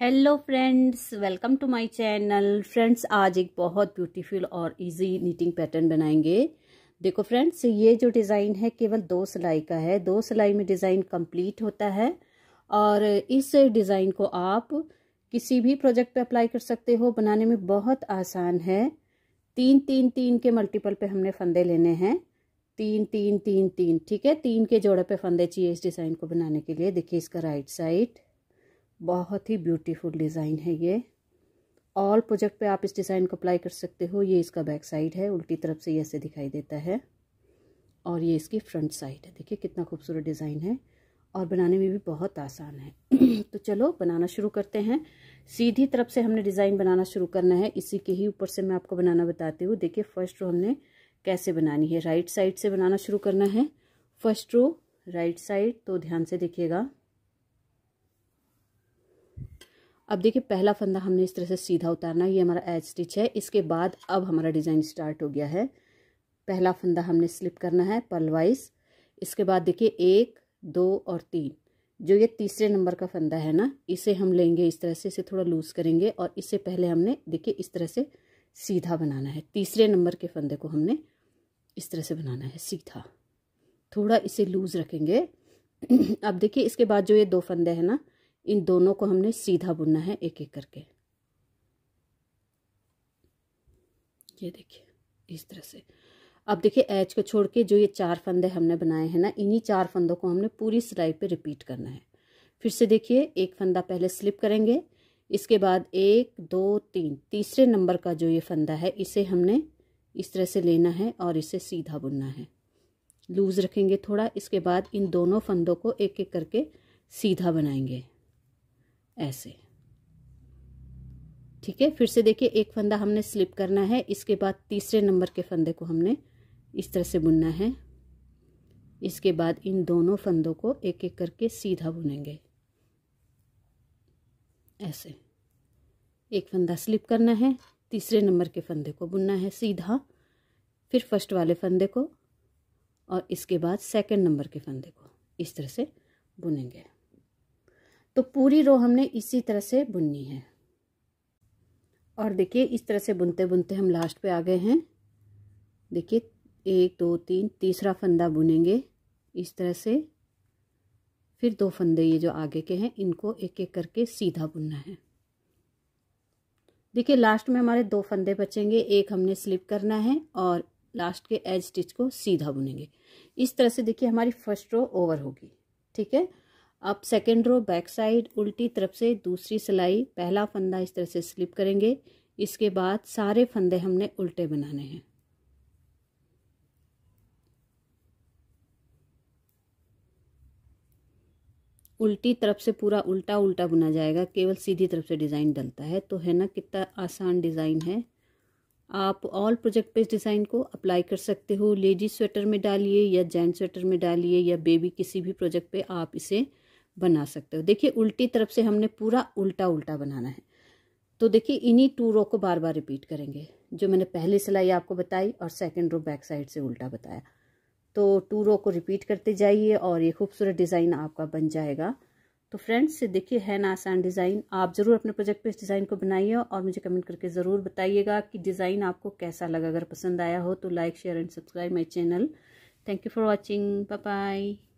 hello friends welcome to my channel friends आज एक बहुत ब्यूटीफुल और इजी नीटिंग पैटर्न बनाएंगे देखो फ्रेंड्स ये जो डिज़ाइन है केवल दो सिलाई का है दो सिलाई में डिज़ाइन कंप्लीट होता है और इस डिज़ाइन को आप किसी भी प्रोजेक्ट पे अप्लाई कर सकते हो बनाने में बहुत आसान है तीन तीन तीन के मल्टीपल पर हमने फंदे लेने हैं तीन तीन तीन तीन ठीक है तीन के जोड़े पर फंदे चाहिए इस डिज़ाइन को बनाने के लिए देखिए इसका राइट साइड बहुत ही ब्यूटीफुल डिज़ाइन है ये ऑल प्रोजेक्ट पे आप इस डिज़ाइन को अप्लाई कर सकते हो ये इसका बैक साइड है उल्टी तरफ से ये ऐसे दिखाई देता है और ये इसकी फ्रंट साइड है देखिए कितना खूबसूरत डिज़ाइन है और बनाने में भी बहुत आसान है तो चलो बनाना शुरू करते हैं सीधी तरफ से हमने डिज़ाइन बनाना शुरू करना है इसी के ही ऊपर से मैं आपको बनाना बताती हूँ देखिए फर्स्ट रो हमने कैसे बनानी है राइट साइड से बनाना शुरू करना है फर्स्ट रो राइट साइड तो ध्यान से देखिएगा अब देखिए पहला फंदा हमने इस तरह से सीधा उतारना ये हमारा एच स्टिच है इसके बाद अब हमारा डिज़ाइन स्टार्ट हो गया है पहला फंदा हमने स्लिप करना है पलवाइज़ इसके बाद देखिए एक दो और तीन जो ये तीसरे नंबर का फंदा है ना इसे हम लेंगे इस तरह से इसे थोड़ा लूज़ करेंगे और इससे पहले हमने देखिए इस तरह से सीधा बनाना है तीसरे नंबर के फंदे को हमने इस तरह से बनाना है सीधा थोड़ा इसे लूज़ रखेंगे अब देखिए इसके बाद जो ये दो फंदे हैं ना इन दोनों को हमने सीधा बुनना है एक एक करके ये देखिए इस तरह से अब देखिए एच को छोड़ के जो ये चार फंदे हमने बनाए हैं ना इन्हीं चार फंदों को हमने पूरी सिलाई पे रिपीट करना है फिर से देखिए एक फंदा पहले स्लिप करेंगे इसके बाद एक दो तीन तीसरे नंबर का जो ये फंदा है इसे हमने इस तरह से लेना है और इसे सीधा बुनना है लूज़ रखेंगे थोड़ा इसके बाद इन दोनों फंदों को एक एक करके सीधा बनाएंगे ऐसे ठीक है फिर से देखिए एक फंदा हमने स्लिप करना है इसके बाद तीसरे नंबर के फंदे को हमने इस तरह से बुनना है इसके बाद इन दोनों फंदों को एक एक करके सीधा बुनेंगे ऐसे एक फंदा स्लिप करना है तीसरे नंबर के फंदे को बुनना है सीधा फिर फर्स्ट वाले फंदे को और इसके बाद सेकंड नंबर के फंदे को इस तरह से बुनेंगे तो पूरी रो हमने इसी तरह से बुननी है और देखिए इस तरह से बुनते बुनते हम लास्ट पे आ गए हैं देखिए एक दो तीन तीसरा फंदा बुनेंगे इस तरह से फिर दो फंदे ये जो आगे के हैं इनको एक एक करके सीधा बुनना है देखिए लास्ट में हमारे दो फंदे बचेंगे एक हमने स्लिप करना है और लास्ट के एज स्टिच को सीधा बुनेंगे इस तरह से देखिए हमारी फर्स्ट रो ओवर होगी ठीक है अब सेकेंड रो बैक साइड उल्टी तरफ से दूसरी सिलाई पहला फंदा इस तरह से स्लिप करेंगे इसके बाद सारे फंदे हमने उल्टे बनाने हैं उल्टी तरफ से पूरा उल्टा उल्टा बुना जाएगा केवल सीधी तरफ से डिज़ाइन डलता है तो है ना कितना आसान डिज़ाइन है आप ऑल प्रोजेक्ट पे इस डिज़ाइन को अप्लाई कर सकते हो लेडीज स्वेटर में डालिए या जेंट्स स्वेटर में डालिए या बेबी किसी भी प्रोजेक्ट पे आप इसे बना सकते हो देखिए उल्टी तरफ से हमने पूरा उल्टा उल्टा बनाना है तो देखिए इन्हीं टू रो को बार बार रिपीट करेंगे जो मैंने पहली सिलाई आपको बताई और सेकेंड रो बैक साइड से उल्टा बताया तो टू रो को रिपीट करते जाइए और ये खूबसूरत डिज़ाइन आपका बन जाएगा तो फ्रेंड्स देखिए है ना आसान डिज़ाइन आप ज़रूर अपने प्रोजेक्ट पे इस डिज़ाइन को बनाइए और मुझे कमेंट करके ज़रूर बताइएगा कि डिज़ाइन आपको कैसा लगा अगर पसंद आया हो तो like share and subscribe my channel thank you for watching bye